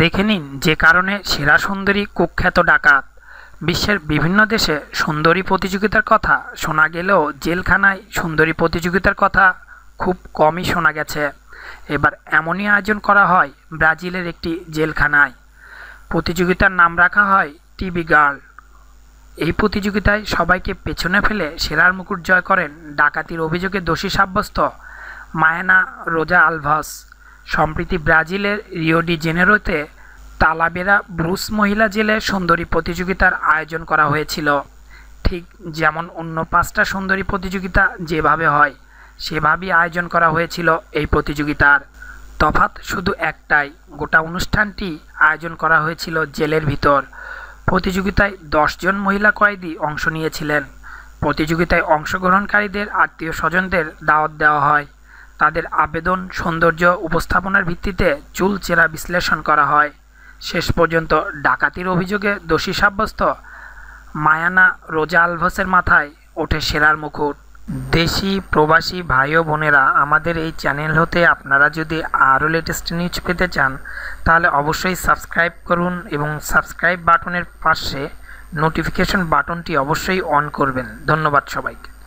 দেখে নিন যে কারণে সেরা সুন্দরী কুখ্যাত ডাকাত বিশ্বের বিভিন্ন দেশে সুন্দরী প্রতিযোগিতার কথা শোনা গেলেও জেলখানায় সুন্দরী প্রতিযোগিতার কথা খুব কমই শোনা গেছে এবার এমনই আয়োজন করা হয় ব্রাজিলের একটি জেলখানায় প্রতিযোগিতার নাম রাখা হয় টিভি গার্ল এই প্রতিযোগিতায় সবাইকে পেছনে ফেলে সেরার মুকুট জয় করেন ডাকাতির অভিযোগে দোষী সাব্যস্ত মায়ানা রোজা আলভাস সম্প্রতি ব্রাজিলের রিও ডি জেনেরোতে তালাবেরা ব্রুস মহিলা জেলে সুন্দরী প্রতিযোগিতার আয়োজন করা হয়েছিল ঠিক যেমন অন্য পাঁচটা সুন্দরী প্রতিযোগিতা যেভাবে হয় সেভাবেই আয়োজন করা হয়েছিল এই প্রতিযোগিতার তফাত শুধু একটাই গোটা অনুষ্ঠানটি আয়োজন করা হয়েছিল জেলের ভিতর প্রতিযোগিতায় দশজন মহিলা কয়েদি অংশ নিয়েছিলেন প্রতিযোগিতায় অংশগ্রহণকারীদের আত্মীয় স্বজনদের দাওয়াত দেওয়া হয় তাদের আবেদন সৌন্দর্য উপস্থাপনার ভিত্তিতে চুল চেরা বিশ্লেষণ করা হয় শেষ পর্যন্ত ডাকাতির অভিযোগে দোষী সাব্যস্ত মায়ানা রোজা আলভসের মাথায় ওঠে সেরার মুকুট দেশি প্রবাসী ভাই ও বোনেরা আমাদের এই চ্যানেল হতে আপনারা যদি আরও লেটেস্ট নিউজ পেতে চান তাহলে অবশ্যই সাবস্ক্রাইব করুন এবং সাবস্ক্রাইব বাটনের পাশে নোটিফিকেশন বাটনটি অবশ্যই অন করবেন ধন্যবাদ সবাইকে